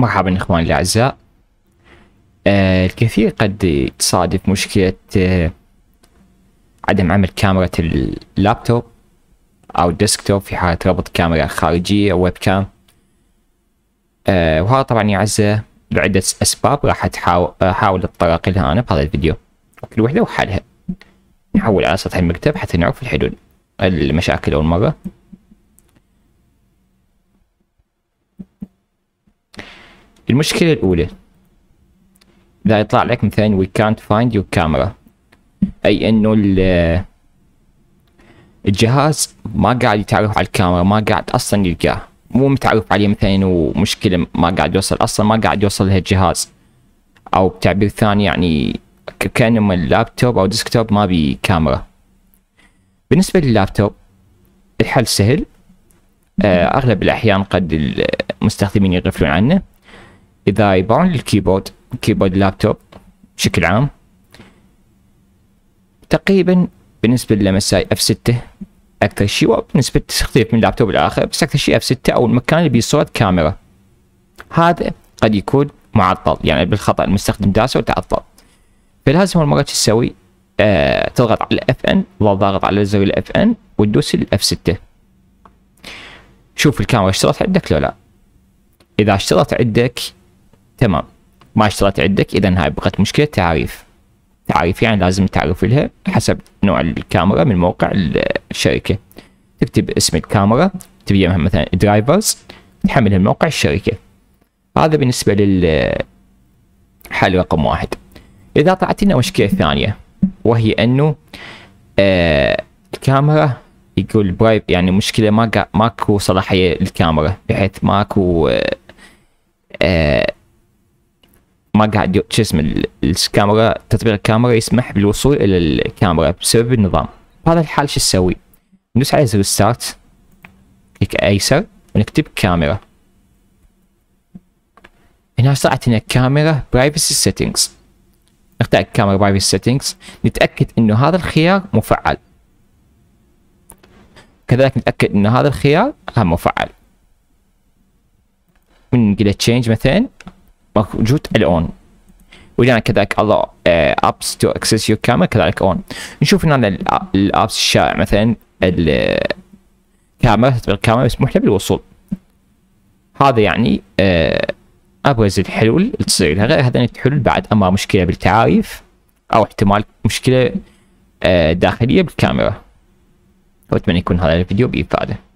مرحبا اخواني الاعزاء آه الكثير قد تصادف مشكلة آه عدم عمل كاميرا اللابتوب او الديسكتوب في حالة ربط كاميرا خارجية او ويب كام آه وهذا طبعا يعزى لعدة اسباب راح احاول اتطرق لها انا بهذا الفيديو كل وحدة وحالها نحول على سطح المكتب حتى نعرف الحلول المشاكل اول مرة المشكلة الأولى إذا يطلع لك مثلا we can't find your camera أي إنه الجهاز ما قاعد يتعرف على الكاميرا ما قاعد أصلا يلقاه مو متعرف عليه مثلا ومشكلة ما قاعد يوصل أصلا ما قاعد يوصل لها الجهاز أو بتعبير ثاني يعني كأنه اللابتوب أو ديسكتوب ما بي كاميرا بالنسبة لللابتوب الحل سهل آه، أغلب الأحيان قد المستخدمين يغفلون عنه إذا يبون الكيبورد كيبورد لابتوب بشكل عام تقريبا بالنسبة لمساي اف 6 اكثر شيء وبالنسبة تختلف من لابتوب لآخر بس اكثر شيء اف 6 او المكان اللي بيه صورة كاميرا هذا قد يكون معطل يعني بالخطأ المستخدم داسه وتعطل فلازم المرة تسوي آه تضغط على اف ان ضغط على زر الاف ان وتدوس الاف 6 شوف الكاميرا اشتغلت عندك لو لا اذا اشتغلت عندك تمام ما اشتغلت عندك اذا هاي بقت مشكله تعريف تعريف يعني لازم تعرف لها حسب نوع الكاميرا من موقع الشركه تكتب اسم الكاميرا تبي مثلا درايفرز تحملها من موقع الشركه هذا بالنسبه لل حل رقم واحد اذا طلعت لنا مشكله ثانيه وهي انه آه الكاميرا يقول برايف يعني مشكله ما ماكو صلاحيه للكاميرا بحيث ماكو آه آه ما قاعد شو اسمه الكاميرا تطبيق الكاميرا يسمح بالوصول الى الكاميرا بسبب النظام بهذا الحال شو تسوي؟ ندوس على زر ستارت كليك ايسر ونكتب كاميرا هنا طلعت هنا كاميرا برايفسي سيتنجز نختار كاميرا برايفسي سيتنجز نتاكد انه هذا الخيار مفعل كذلك نتاكد انه هذا الخيار مفعل من نقول تشينج مثلا موجود الاون وجانا كذلك الله ابس تو اكسس يور كاميرا كذلك اون نشوف هنا الابس الشائع مثلا الكاميرا تطبيق الكاميرا مسموح له بالوصول هذا يعني آه، ابرز الحلول اللي تصير لها غير هذا الحلول بعد اما مشكله بالتعاريف او احتمال مشكله آه، داخليه بالكاميرا واتمنى يكون هذا الفيديو بافاده